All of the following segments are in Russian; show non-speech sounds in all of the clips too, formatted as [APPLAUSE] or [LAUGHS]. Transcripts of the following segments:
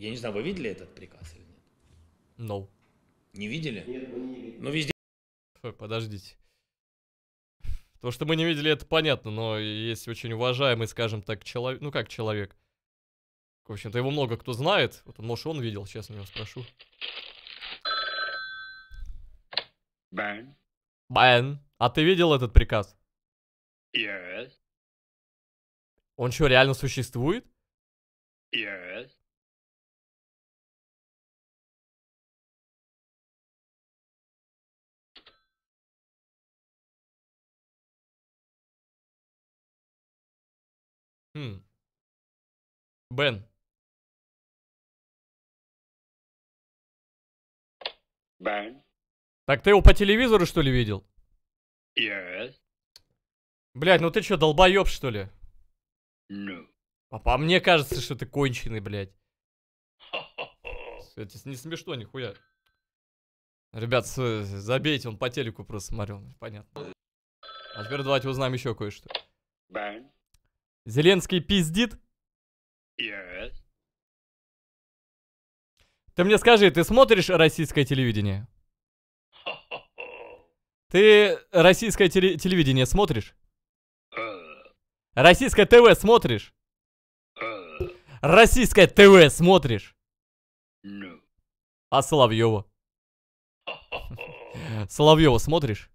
Я не знаю, вы видели этот приказ или нет? No. Не видели? Нет, мы не видели. Но ну, везде... Фу, подождите. То, что мы не видели, это понятно, но есть очень уважаемый, скажем так, человек... Ну, как человек? В общем-то, его много кто знает. Вот, может, он видел, сейчас у него спрошу. Бен. Бен, а ты видел этот приказ? Yes. Он что, реально существует? Yes. Хм. Бен. Бен. Так ты его по телевизору, что ли, видел? Yes. Блять, ну ты что, долбоеб, что ли? No. Ну. А по мне кажется, что ты конченый, блядь. Это не смешно, нихуя. Ребят, забейте, он по телеку просто смотрел, понятно. А теперь давайте узнаем еще кое-что. Bang. Зеленский пиздит? Yeah. Ты мне скажи, ты смотришь российское телевидение? Ты российское теле телевидение смотришь? Uh. Российское ТВ смотришь? Uh. Российское ТВ смотришь? No. А Соловьева? [LAUGHS] Соловьева смотришь?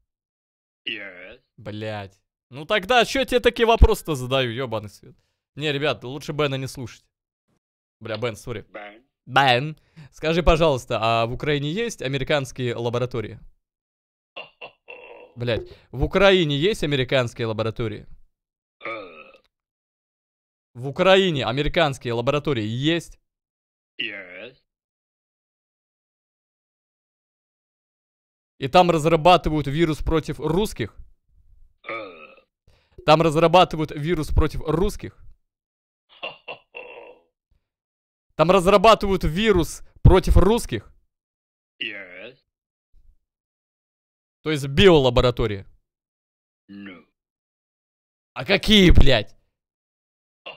Yeah. Блять. Ну тогда, что я тебе такие вопросы-то задаю, ебаный свет? Не, ребят, лучше Бена не слушать. Бля, Бен, сори. Бен. Скажи, пожалуйста, а в Украине есть американские лаборатории? [LAUGHS] Блять, в Украине есть американские лаборатории? Э. В Украине американские лаборатории есть? Yes. И там разрабатывают вирус против русских? Там разрабатывают вирус против русских. [LAUGHS] Там разрабатывают вирус против русских. Yes. То есть биолаборатория. No. А какие, блядь? [LAUGHS]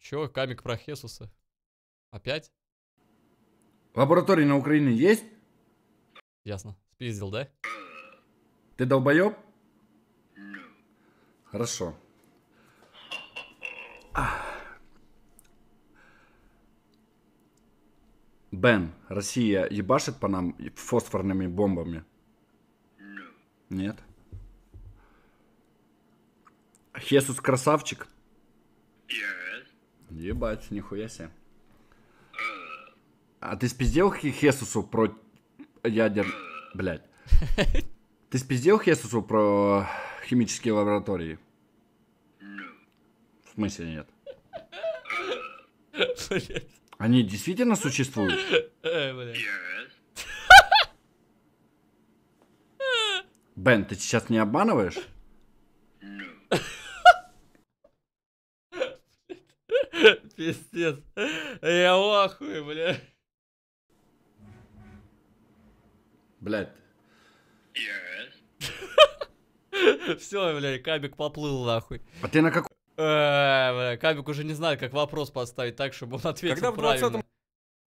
Чё, камик про Хесуса? Опять? Лаборатории на Украине есть? Ясно. Спиздил, да? Ты долбоеб? Хорошо. Бен, Россия ебашит по нам фосфорными бомбами? Нет. Хесус красавчик? Ебать, нихуя себе. А ты спиздел Хесусу про ядер... Блядь. [LAUGHS] Ты спиздил Хесусу про химические лаборатории? В смысле нет? Они действительно существуют? [LAUGHS] Бен, ты сейчас не обманываешь? [LAUGHS] Пиздец. Я в ахуе, бля. Блядь. [LAUGHS] Все, блядь, кабик поплыл нахуй. А ты на какой? Э, кабик уже не знает, как вопрос поставить так, чтобы он ответил Когда в 20